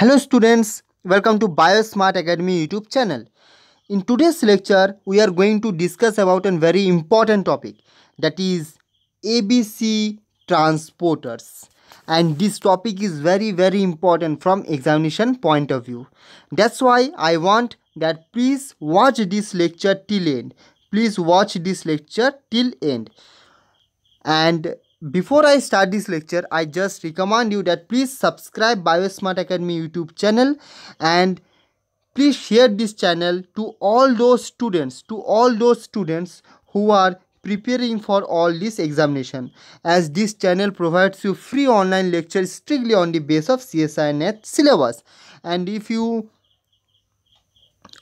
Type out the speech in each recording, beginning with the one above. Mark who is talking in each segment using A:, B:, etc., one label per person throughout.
A: Hello students, welcome to BioSmart Academy YouTube channel. In today's lecture, we are going to discuss about a very important topic that is ABC transporters. And this topic is very very important from examination point of view. That's why I want that please watch this lecture till end. Please watch this lecture till end. And before I start this lecture, I just recommend you that please subscribe Biosmart Academy YouTube channel and please share this channel to all those students, to all those students who are preparing for all this examination as this channel provides you free online lectures strictly on the base of CSINet syllabus and if you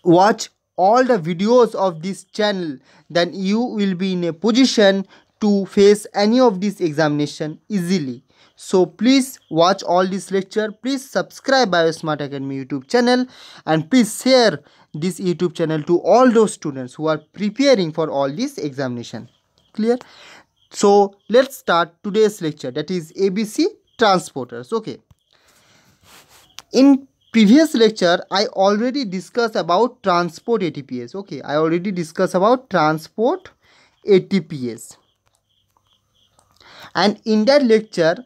A: watch all the videos of this channel then you will be in a position to face any of these examination easily. So please watch all this lecture. Please subscribe Biosmart Academy YouTube channel and please share this YouTube channel to all those students who are preparing for all this examination. Clear? So let's start today's lecture that is ABC transporters. Okay. In previous lecture I already discussed about transport ATPS. Okay. I already discussed about transport ATPS. And in that lecture,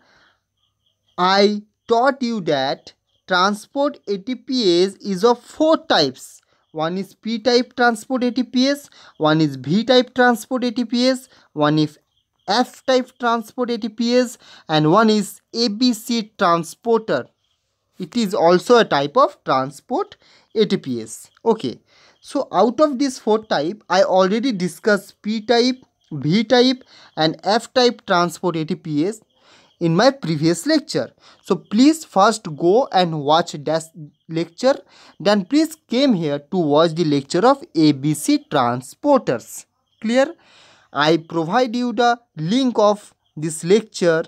A: I taught you that transport ATPase is of four types. One is P-type transport ATPase, one is V-type transport ATPase, one is F-type transport ATPase and one is ABC transporter. It is also a type of transport ATPase. Okay. So out of these four type, I already discussed P-type, V-type and F-type transport ATPs in my previous lecture. So please first go and watch that lecture. Then please came here to watch the lecture of ABC transporters. Clear? I provide you the link of this lecture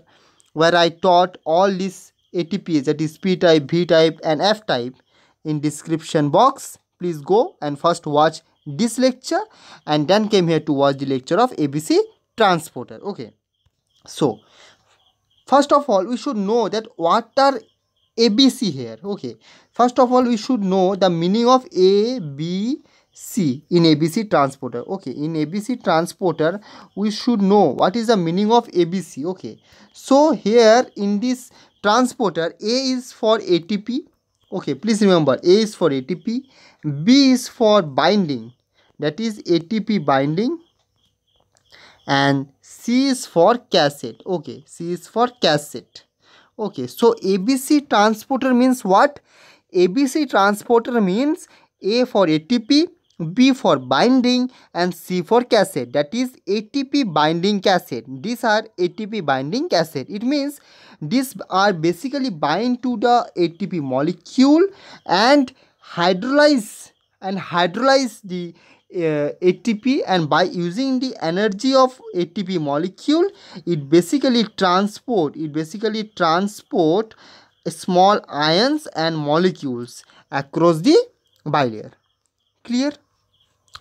A: where I taught all these ATPs that is P type, V type and F type in description box. Please go and first watch this lecture and then came here to watch the lecture of ABC transporter okay so first of all we should know that what are ABC here okay first of all we should know the meaning of ABC in ABC transporter okay in ABC transporter we should know what is the meaning of ABC okay so here in this transporter A is for ATP okay please remember a is for atp b is for binding that is atp binding and c is for cassette okay c is for cassette okay so abc transporter means what abc transporter means a for atp B for binding and C for cassette that is ATP binding cassette. These are ATP binding cassette. It means these are basically bind to the ATP molecule and hydrolyze and hydrolyze the uh, ATP and by using the energy of ATP molecule it basically transport it basically transport small ions and molecules across the bilayer clear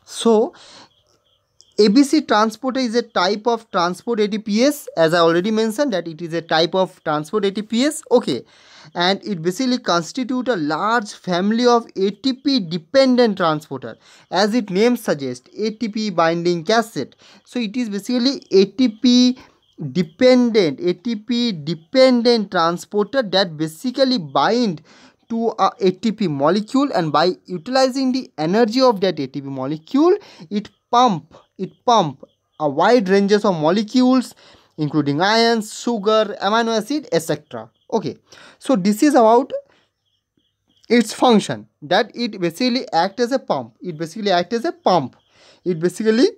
A: so ABC transporter is a type of transport ATPS as I already mentioned that it is a type of transport ATPS okay and it basically constitute a large family of ATP dependent transporter as its name suggests ATP binding cassette so it is basically ATP dependent ATP dependent transporter that basically bind to a ATP molecule and by utilizing the energy of that ATP molecule it pump it pumps a wide ranges of molecules including ions, sugar, amino acid, etc. Okay, so this is about its function that it basically act as a pump. It basically act as a pump. It basically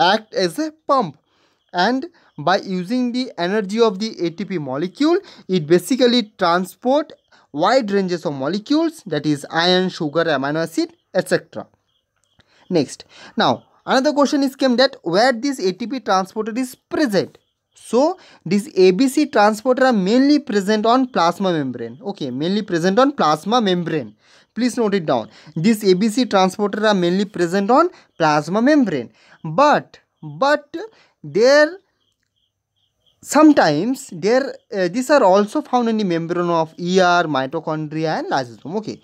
A: act as a pump and by using the energy of the ATP molecule, it basically transport wide ranges of molecules that is iron, sugar, amino acid, etc. Next, now Another question is came that where this ATP transporter is present. So this ABC transporter are mainly present on plasma membrane. Okay, mainly present on plasma membrane. Please note it down. This ABC transporter are mainly present on plasma membrane. But, but there sometimes there uh, these are also found in the membrane of ER, mitochondria and lysosome. Okay.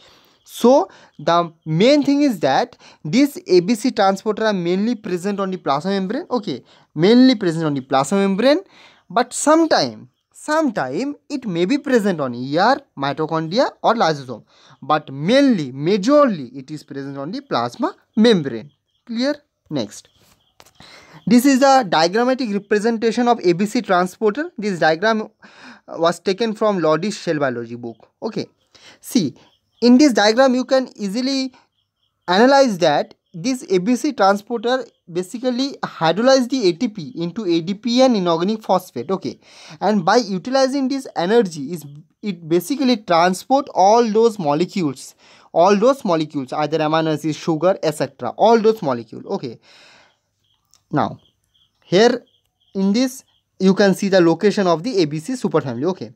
A: So the main thing is that this ABC transporter are mainly present on the plasma membrane. Okay, mainly present on the plasma membrane, but sometime, sometime it may be present on ER, mitochondria or lysosome. But mainly, majorly it is present on the plasma membrane. Clear? Next. This is a diagrammatic representation of ABC transporter. This diagram uh, was taken from Lodi's shell biology book. Okay. See, in this diagram you can easily analyze that this ABC transporter basically hydrolyzes the ATP into ADP and inorganic phosphate okay and by utilizing this energy is it basically transport all those molecules all those molecules either amino acids sugar etc all those molecules. okay now here in this you can see the location of the ABC superfamily okay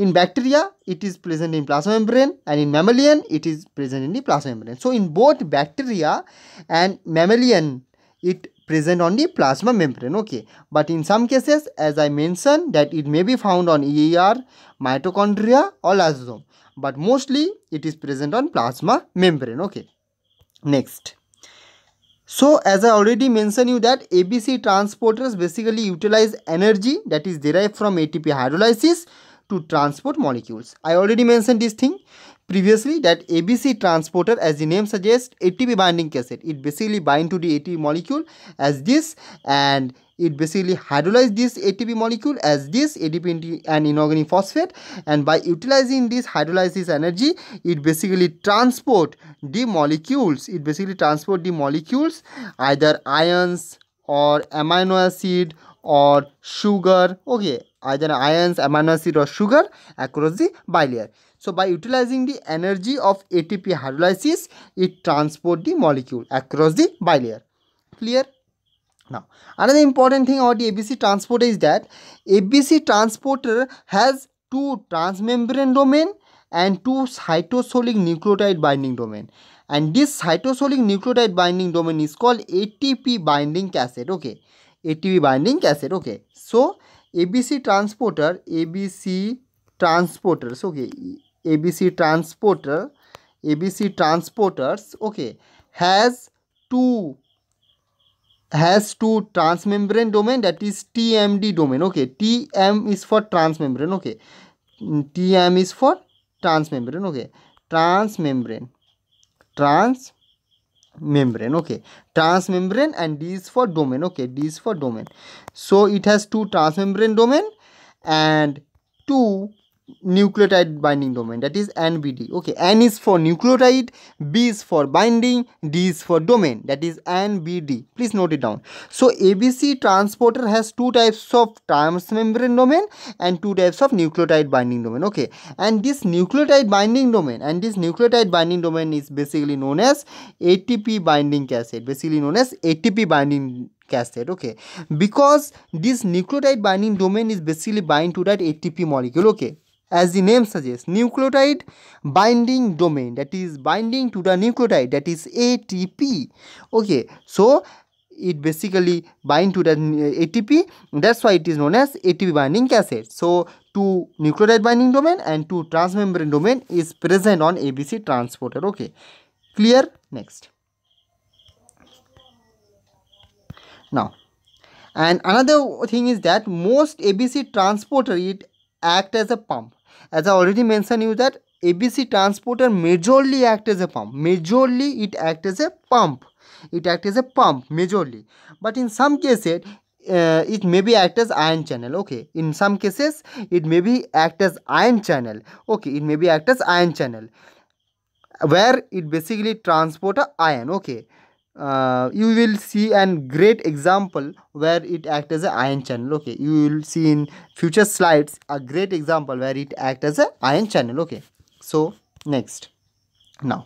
A: in bacteria, it is present in plasma membrane and in mammalian, it is present in the plasma membrane. So, in both bacteria and mammalian, it present on the plasma membrane okay but in some cases as i mentioned that it may be found on eer mitochondria or lysosome but mostly it is present on plasma membrane okay next so as i already mentioned you that abc transporters basically utilize energy that is derived from atp hydrolysis to transport molecules. I already mentioned this thing previously that ABC transporter as the name suggests ATP binding cassette. It basically bind to the ATP molecule as this and it basically hydrolyze this ATP molecule as this ADP and inorganic phosphate and by utilizing this hydrolysis energy it basically transport the molecules it basically transport the molecules either ions or amino acid or sugar okay either ions, amino acid or sugar across the bilayer. So by utilizing the energy of ATP hydrolysis, it transport the molecule across the bilayer. Clear? Now, another important thing about the ABC transporter is that ABC transporter has two transmembrane domain and two cytosolic nucleotide binding domain and this cytosolic nucleotide binding domain is called ATP binding cassette okay ATP binding cassette okay so ABC transporter ABC transporters okay ABC transporter ABC transporters okay has two has two transmembrane domain that is TMD domain okay TM is for transmembrane okay TM is for transmembrane okay transmembrane trans membrane okay transmembrane and d is for domain okay d is for domain so it has two transmembrane domain and two nucleotide binding domain that is NBD okay N is for nucleotide B is for binding D is for domain that is NBD please note it down so ABC transporter has two types of transmembrane domain and two types of nucleotide binding domain okay and this nucleotide binding domain and this nucleotide binding domain is basically known as ATP binding cassette basically known as ATP binding cassette okay because this nucleotide binding domain is basically bind to that ATP molecule okay as the name suggests nucleotide binding domain that is binding to the nucleotide that is ATP okay so it basically bind to the ATP that's why it is known as ATP binding cassette so two nucleotide binding domain and two transmembrane domain is present on ABC transporter okay clear next now and another thing is that most ABC transporter it act as a pump as I already mentioned you that ABC transporter majorly act as a pump. Majorly it act as a pump. It act as a pump majorly. But in some cases uh, it may be act as ion channel okay in some cases it may be act as ion channel okay it may be act as ion channel where it basically transport a ion okay uh, you will see an great example where it act as a ion channel okay you will see in future slides a great example where it act as a ion channel okay so next now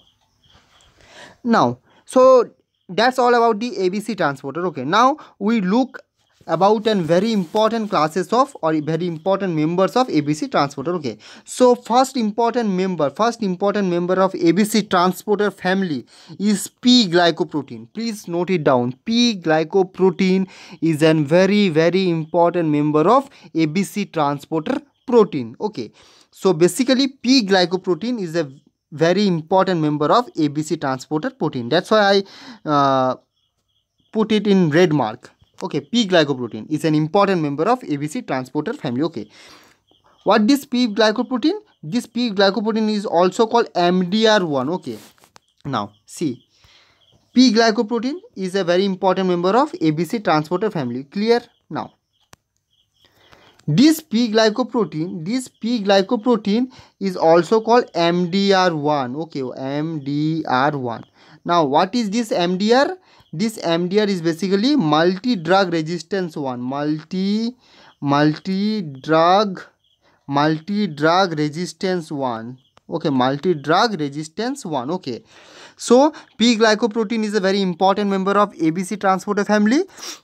A: now so that's all about the abc transporter okay now we look about and very important classes of or very important members of ABC transporter okay so first important member first important member of ABC transporter family is P glycoprotein please note it down P glycoprotein is a very very important member of ABC transporter protein okay so basically P glycoprotein is a very important member of ABC transporter protein that's why I uh, put it in red mark okay p glycoprotein is an important member of abc transporter family okay what this p glycoprotein this p glycoprotein is also called mdr1 okay now see p glycoprotein is a very important member of abc transporter family clear now this p glycoprotein this p glycoprotein is also called mdr1 okay mdr1 now what is this mdr this MDR is basically multi-drug resistance one multi multi-drug multi-drug resistance one okay multi-drug resistance one okay so p-glycoprotein is a very important member of abc transporter family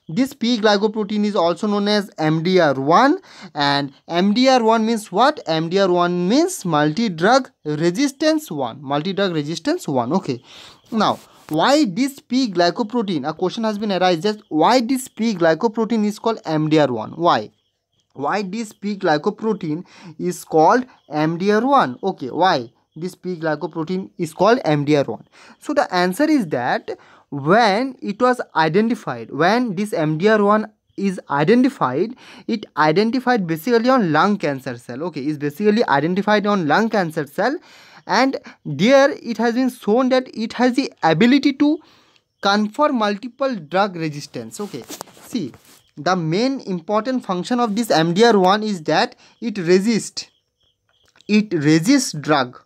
A: this p-glycoprotein is also known as mdr1 and mdr1 means what mdr1 means multi-drug resistance 1 multi-drug resistance 1 okay now why this P-glycoprotein? A question has been arise just why this P-glycoprotein is called MDR1? Why? Why this P-glycoprotein is called MDR1? Okay, why? This P-glycoprotein is called MDR1. So the answer is that when it was identified, when this MDR1 is identified it identified basically on lung cancer cell okay is basically identified on lung cancer cell and there it has been shown that it has the ability to confer multiple drug resistance okay see the main important function of this mdr1 is that it resists it resists drug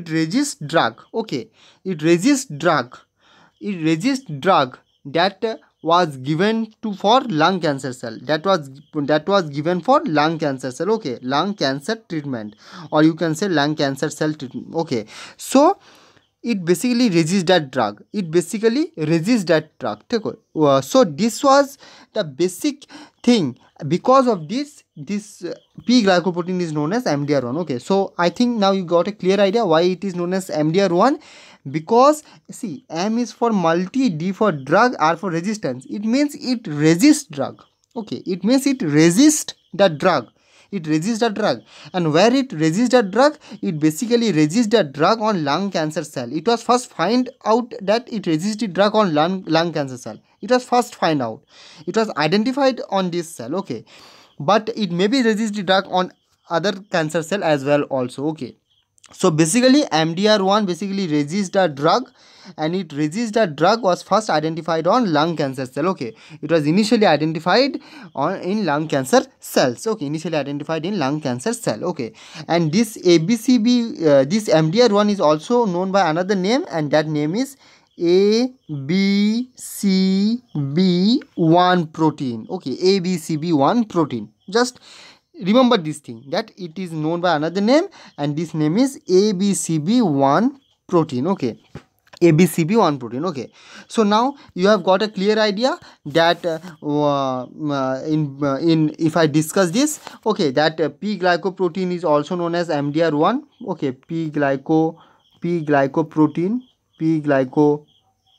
A: it resists drug okay it resists drug it resists drug that was given to for lung cancer cell that was that was given for lung cancer cell okay lung cancer treatment or you can say lung cancer cell treatment okay so it basically resists that drug it basically resists that drug uh, so this was the basic thing because of this this uh, p glycoprotein is known as mdr1 okay so i think now you got a clear idea why it is known as mdr1 because see m is for multi d for drug r for resistance it means it resists drug okay it means it resists the drug it resists the drug and where it resists the drug it basically resists the drug on lung cancer cell it was first find out that it resists the drug on lung, lung cancer cell it was first find out it was identified on this cell okay but it may be resist the drug on other cancer cell as well also okay so basically mdr1 basically resists a drug and it resists a drug was first identified on lung cancer cell okay it was initially identified on in lung cancer cells okay initially identified in lung cancer cell okay and this abcb uh, this mdr1 is also known by another name and that name is abcb1 protein okay abcb1 protein just remember this thing that it is known by another name and this name is abcb1 protein okay abcb1 protein okay so now you have got a clear idea that uh, uh, uh in uh, in if i discuss this okay that uh, p glycoprotein is also known as mdr1 okay p glyco p glycoprotein p glyco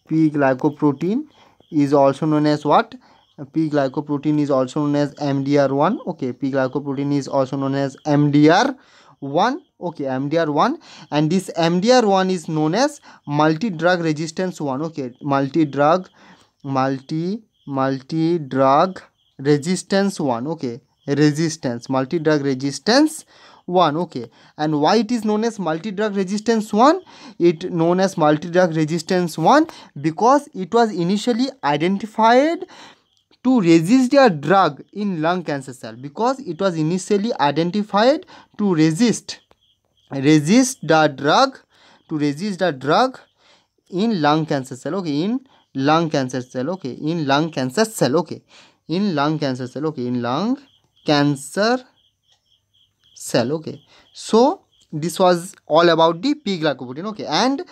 A: p glycoprotein is also known as what p-glycoprotein is also known as mdr1 okay p-glycoprotein is also known as mdr1 okay mdr1 and this mdr1 is known as multi drug resistance 1 okay multi drug multi multi drug resistance 1 okay resistance multi drug resistance 1 okay and why it is known as multi drug resistance 1 it known as multi drug resistance 1 because it was initially identified to resist a drug in lung cancer cell because it was initially identified to resist resist the drug to resist the drug in lung cancer cell okay in lung cancer cell okay in lung cancer cell okay in lung cancer cell okay in lung cancer cell okay so this was all about the p glycoprotein okay and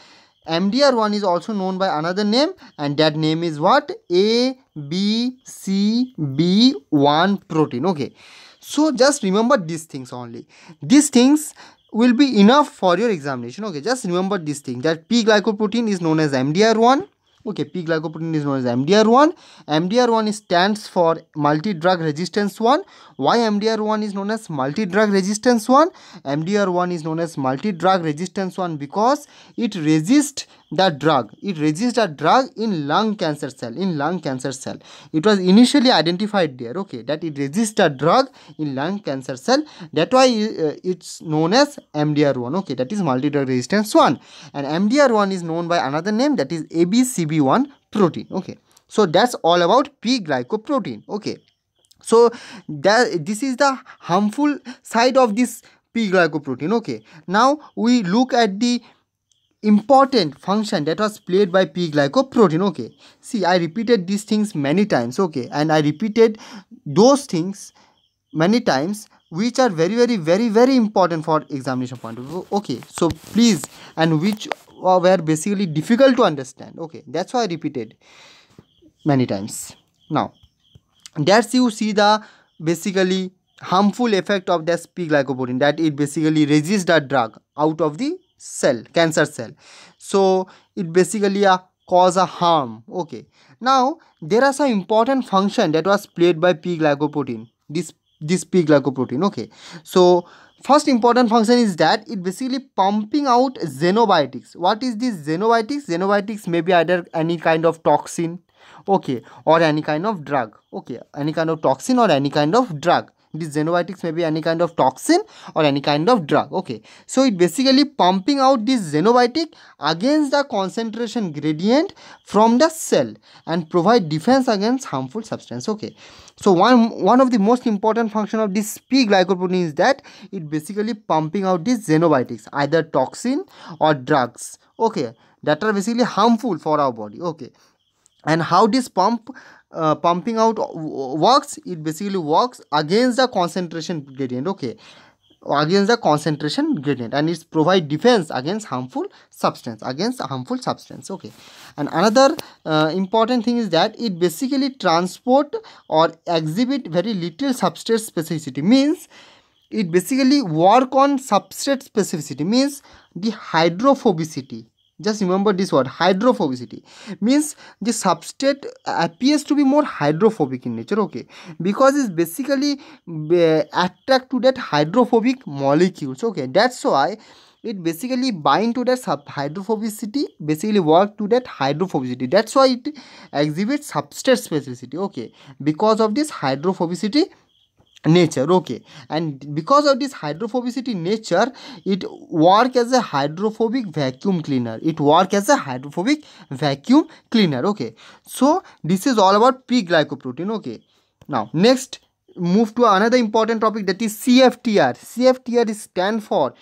A: MDR1 is also known by another name and that name is what? ABCB1 protein. Okay. So just remember these things only. These things will be enough for your examination. Okay. Just remember this thing that P-glycoprotein is known as MDR1 okay p-glycoprotein is known as mdr1 mdr1 stands for multi-drug resistance 1 why mdr1 is known as multi-drug resistance 1 mdr1 is known as multi-drug resistance 1 because it resist that drug it resists that drug in lung cancer cell in lung cancer cell it was initially identified there okay that it resists a drug in lung cancer cell that why uh, it's known as mdr1 okay that is multi drug resistance 1 and mdr1 is known by another name that is abcb1 protein okay so that's all about p glycoprotein okay so that this is the harmful side of this P glycoprotein. Okay, now we look at the important function that was played by p-glycoprotein okay see i repeated these things many times okay and i repeated those things many times which are very very very very important for examination point of view okay so please and which were basically difficult to understand okay that's why i repeated many times now that's you see the basically harmful effect of that p-glycoprotein that it basically resists the drug out of the cell cancer cell so it basically a uh, cause a harm okay now there are some important function that was played by p glycoprotein this this p glycoprotein okay so first important function is that it basically pumping out xenobiotics what is this xenobiotics xenobiotics may be either any kind of toxin okay or any kind of drug okay any kind of toxin or any kind of drug these xenobiotics may be any kind of toxin or any kind of drug okay so it basically pumping out this xenobiotic against the concentration gradient from the cell and provide defense against harmful substance okay so one one of the most important function of this p glycoprotein is that it basically pumping out these xenobiotics either toxin or drugs okay that are basically harmful for our body okay and how this pump uh, pumping out uh, works it basically works against the concentration gradient okay against the concentration gradient and it provide defense against harmful substance against harmful substance okay and another uh, important thing is that it basically transport or exhibit very little substrate specificity means it basically work on substrate specificity means the hydrophobicity just remember this word hydrophobicity means the substrate appears to be more hydrophobic in nature okay because it's basically uh, attracted to that hydrophobic molecules okay that's why it basically bind to that sub hydrophobicity basically work to that hydrophobicity that's why it exhibits substrate specificity okay because of this hydrophobicity nature okay and because of this hydrophobicity nature it work as a hydrophobic vacuum cleaner it work as a hydrophobic vacuum cleaner okay so this is all about p-glycoprotein okay now next move to another important topic that is cftr cftr is stand for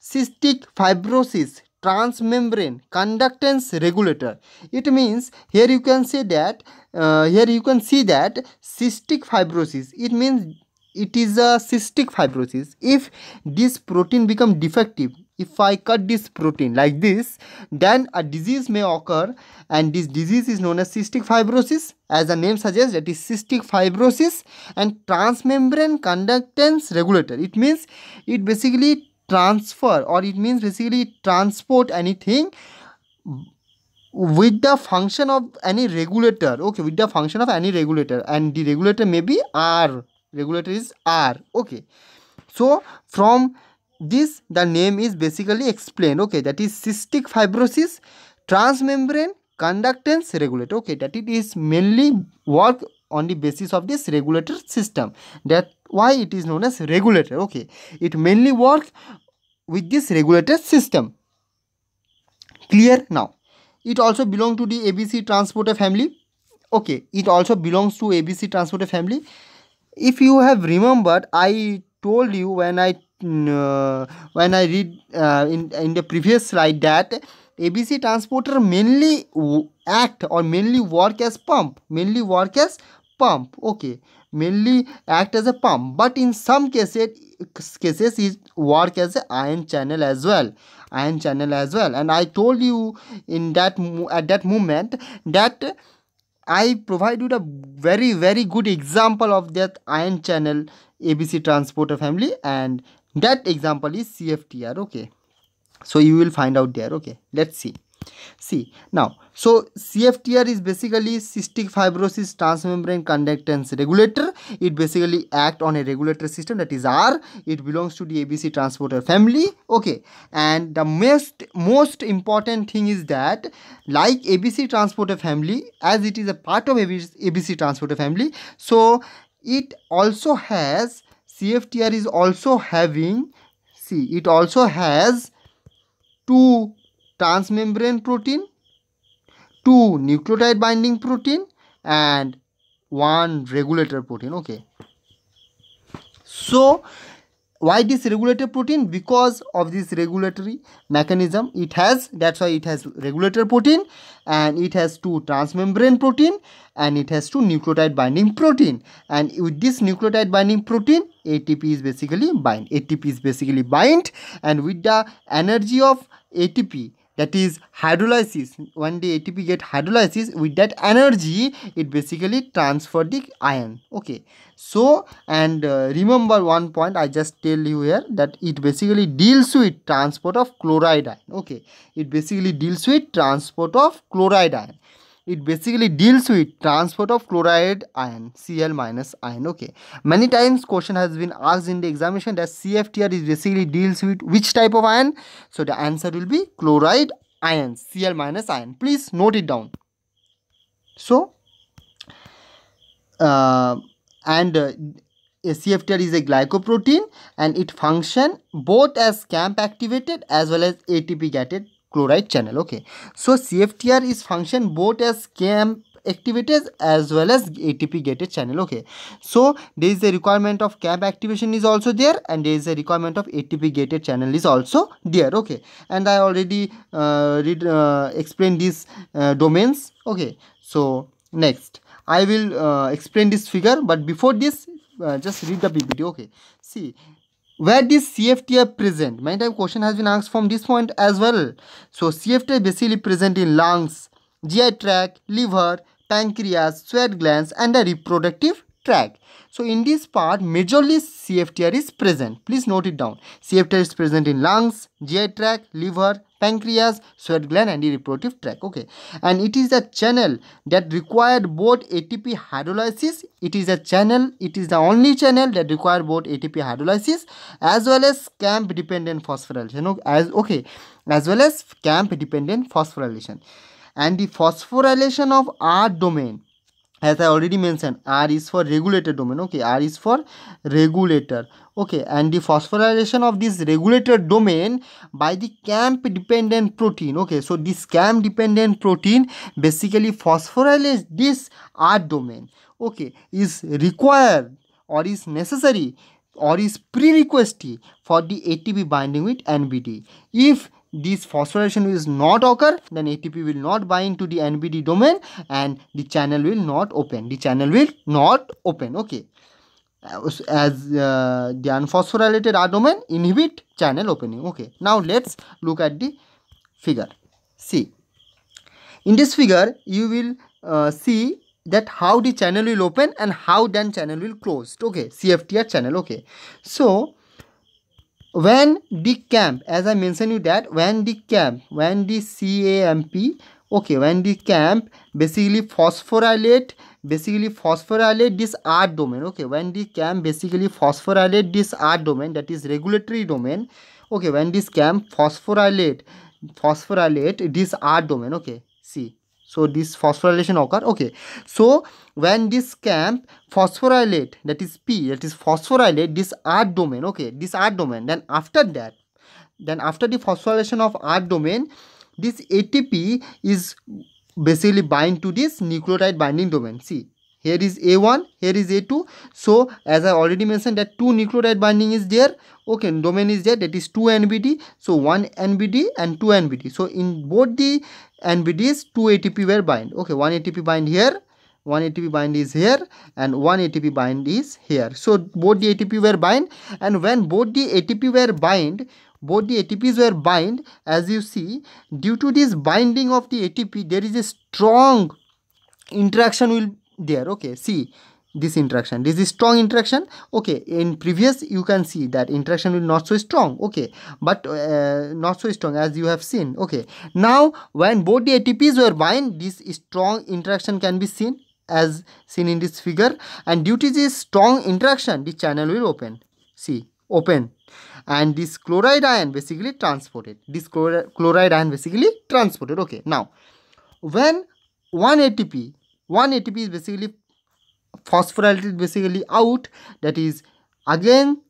A: cystic fibrosis transmembrane conductance regulator it means here you can say that uh, here you can see that cystic fibrosis it means it is a cystic fibrosis if this protein become defective if i cut this protein like this then a disease may occur and this disease is known as cystic fibrosis as the name suggests that is cystic fibrosis and transmembrane conductance regulator it means it basically transfer or it means basically transport anything with the function of any regulator okay with the function of any regulator and the regulator may be r is are okay so from this the name is basically explained okay that is cystic fibrosis transmembrane conductance regulator okay that it is mainly work on the basis of this regulator system that why it is known as regulator okay it mainly work with this regulator system clear now it also belong to the abc transporter family okay it also belongs to abc transporter family if you have remembered i told you when i mm, uh, when i read uh, in in the previous slide that abc transporter mainly act or mainly work as pump mainly work as pump okay mainly act as a pump but in some cases cases it work as a ion channel as well ion channel as well and i told you in that at that moment that i provide you the very very good example of that ion channel abc transporter family and that example is cftr okay so you will find out there okay let's see See now, so CFTR is basically cystic fibrosis transmembrane conductance regulator. It basically act on a regulatory system that is R. It belongs to the ABC transporter family. Okay, and the most most important thing is that like ABC transporter family, as it is a part of ABC, ABC transporter family, so it also has CFTR is also having. See, it also has two transmembrane protein, two nucleotide binding protein and one regulator protein. Okay. So why this regulator protein? Because of this regulatory mechanism it has that's why it has regulator protein and it has two transmembrane protein and it has two nucleotide binding protein and with this nucleotide binding protein ATP is basically bind ATP is basically bind and with the energy of ATP that is hydrolysis when the ATP get hydrolysis with that energy it basically transfer the ion okay so and uh, remember one point I just tell you here that it basically deals with transport of chloride ion okay it basically deals with transport of chloride ion it basically deals with transport of chloride ion Cl minus ion okay many times question has been asked in the examination that CFTR is basically deals with which type of ion so the answer will be chloride ion, Cl minus ion please note it down so uh, and uh, a CFTR is a glycoprotein and it function both as CAMP activated as well as ATP gated chloride channel okay so cftr is function both as CaM activators as well as ATP gated channel okay so there is a requirement of CaM activation is also there and there is a requirement of ATP gated channel is also there okay and I already uh, read, uh, explain these uh, domains okay so next I will uh, explain this figure but before this uh, just read the PPT okay see where this CFT are present. Many time question has been asked from this point as well. So CFT basically present in lungs, GI tract, liver, pancreas, sweat glands and the reproductive track. So in this part, majorly CFTR is present. Please note it down. CFTR is present in lungs, GI tract, liver, pancreas, sweat gland and reproductive tract. Okay. And it is a channel that required both ATP hydrolysis. It is a channel, it is the only channel that required both ATP hydrolysis as well as CAMP dependent phosphorylation. As, okay. As well as CAMP dependent phosphorylation. And the phosphorylation of R domain as I already mentioned R is for regulated domain okay R is for regulator okay and the phosphorylation of this regulated domain by the CAMP dependent protein okay so this CAMP dependent protein basically phosphorylates this R domain okay is required or is necessary or is prerequisite for the ATP binding with NBD. If this phosphorylation is not occur then ATP will not bind to the NBD domain and the channel will not open the channel will not open okay as uh, the unphosphorylated R domain inhibit channel opening okay now let's look at the figure see in this figure you will uh, see that how the channel will open and how then channel will close okay cftr channel okay so when the camp as i mentioned you that when the camp when the camp okay when the camp basically phosphorylate basically phosphorylate this r domain okay when the camp basically phosphorylate this r domain that is regulatory domain okay when this camp phosphorylate phosphorylate this r domain okay see so this phosphorylation occur okay so when this camp phosphorylate that is P that is phosphorylate this R domain okay this R domain then after that then after the phosphorylation of R domain this ATP is basically bind to this nucleotide binding domain see here is A1, here is A2. So, as I already mentioned that 2 nucleotide binding is there. Okay, domain is there that is 2 NBD. So, 1 NBD and 2 NBD. So, in both the NBDs, 2 ATP were bind. Okay, 1 ATP bind here one ATP bind is here and one ATP bind is here. So both the ATP were bind and when both the ATP were bind, both the ATPs were bind as you see due to this binding of the ATP there is a strong interaction will there okay see this interaction this is strong interaction okay in previous you can see that interaction will not so strong okay but uh, not so strong as you have seen okay now when both the atps were bind this strong interaction can be seen as seen in this figure and due to this strong interaction the channel will open see open and this chloride ion basically transported this chloride ion basically transported okay now when 1 ATP 1 ATP is basically phosphorylated basically out that is again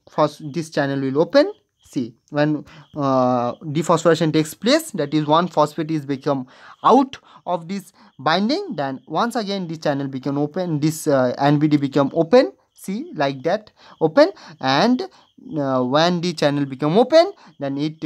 A: this channel will open See When uh, dephosphorylation takes place, that is one phosphate is become out of this binding, then once again this channel become open, this uh, NBD become open, see like that open and uh, when the channel become open, then it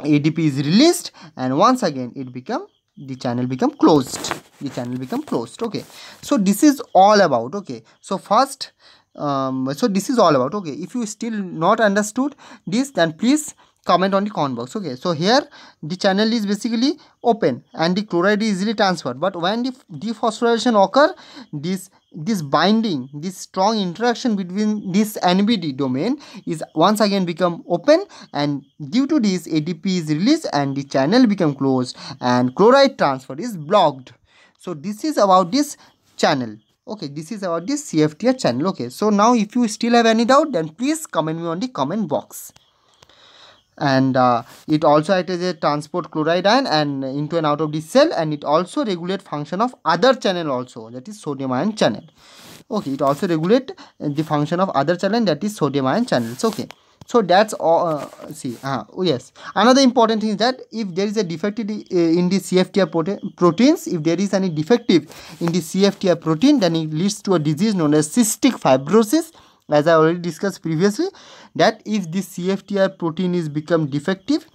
A: ADP is released and once again it become the channel become closed the channel become closed okay so this is all about okay so first um, so this is all about okay if you still not understood this then please comment on the comment box okay so here the channel is basically open and the chloride is easily transferred but when the dephosphorylation occur this this binding this strong interaction between this nbd domain is once again become open and due to this adp is released and the channel become closed and chloride transfer is blocked so this is about this channel okay this is about the cftr channel okay so now if you still have any doubt then please comment me on the comment box and uh, it also acts as a transport chloride ion and into and out of the cell and it also regulate function of other channel also that is sodium ion channel okay it also regulate the function of other channel that is sodium ion channels okay so that's all uh, see uh, oh yes another important thing is that if there is a defective uh, in the cftr prote proteins if there is any defective in the cftr protein then it leads to a disease known as cystic fibrosis as i already discussed previously that if the cftr protein is become defective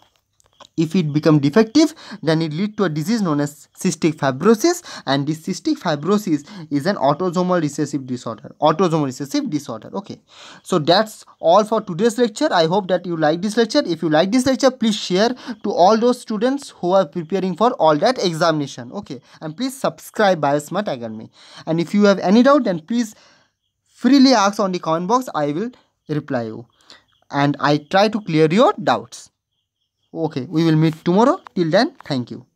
A: if it become defective then it lead to a disease known as cystic fibrosis and this cystic fibrosis is an autosomal recessive disorder autosomal recessive disorder okay so that's all for today's lecture i hope that you like this lecture if you like this lecture please share to all those students who are preparing for all that examination okay and please subscribe biosmart academy and if you have any doubt then please freely ask on the comment box i will reply you and i try to clear your doubts Okay, we will meet tomorrow. Till then, thank you.